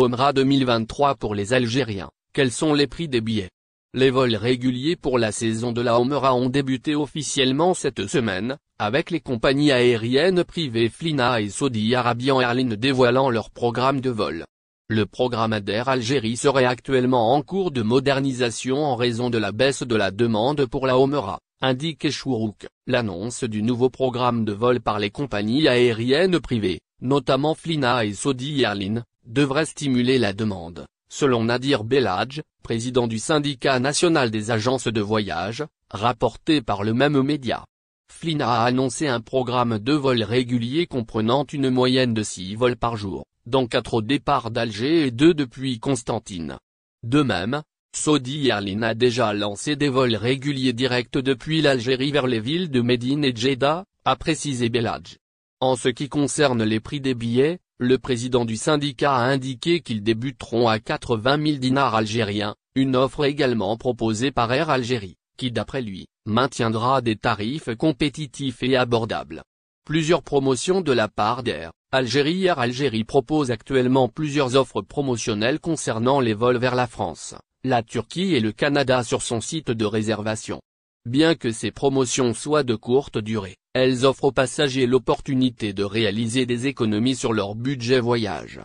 Omra 2023 pour les Algériens, quels sont les prix des billets Les vols réguliers pour la saison de la Omra ont débuté officiellement cette semaine, avec les compagnies aériennes privées Flina et Saudi Arabian Airlines dévoilant leur programme de vol. Le programme Adair Algérie serait actuellement en cours de modernisation en raison de la baisse de la demande pour la Omra, indique Echourouk. L'annonce du nouveau programme de vol par les compagnies aériennes privées, notamment Flina et Saudi Airlines, devrait stimuler la demande. Selon Nadir Belhadj, président du syndicat national des agences de voyage, rapporté par le même média. Flynn a annoncé un programme de vols réguliers comprenant une moyenne de 6 vols par jour, dont 4 au départ d'Alger et 2 depuis Constantine. De même, Saudi Airlines a déjà lancé des vols réguliers directs depuis l'Algérie vers les villes de Médine et Jeddah, a précisé Belhadj. En ce qui concerne les prix des billets, le président du syndicat a indiqué qu'ils débuteront à 80 000 dinars algériens, une offre également proposée par Air Algérie, qui d'après lui, maintiendra des tarifs compétitifs et abordables. Plusieurs promotions de la part d'Air Algérie Air Algérie propose actuellement plusieurs offres promotionnelles concernant les vols vers la France, la Turquie et le Canada sur son site de réservation. Bien que ces promotions soient de courte durée, elles offrent aux passagers l'opportunité de réaliser des économies sur leur budget voyage.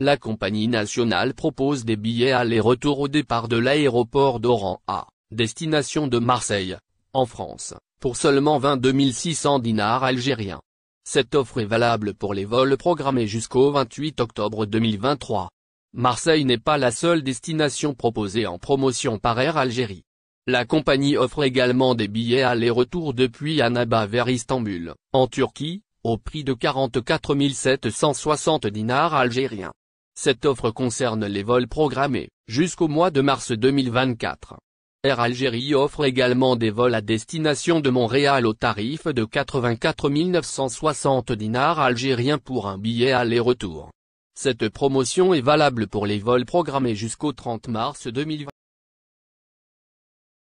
La compagnie nationale propose des billets aller-retour au départ de l'aéroport d'Oran A, destination de Marseille, en France, pour seulement 22 600 dinars algériens. Cette offre est valable pour les vols programmés jusqu'au 28 octobre 2023. Marseille n'est pas la seule destination proposée en promotion par Air Algérie. La compagnie offre également des billets aller-retour depuis Annaba vers Istanbul, en Turquie, au prix de 44 760 dinars algériens. Cette offre concerne les vols programmés, jusqu'au mois de mars 2024. Air Algérie offre également des vols à destination de Montréal au tarif de 84 960 dinars algériens pour un billet aller-retour. Cette promotion est valable pour les vols programmés jusqu'au 30 mars 2024.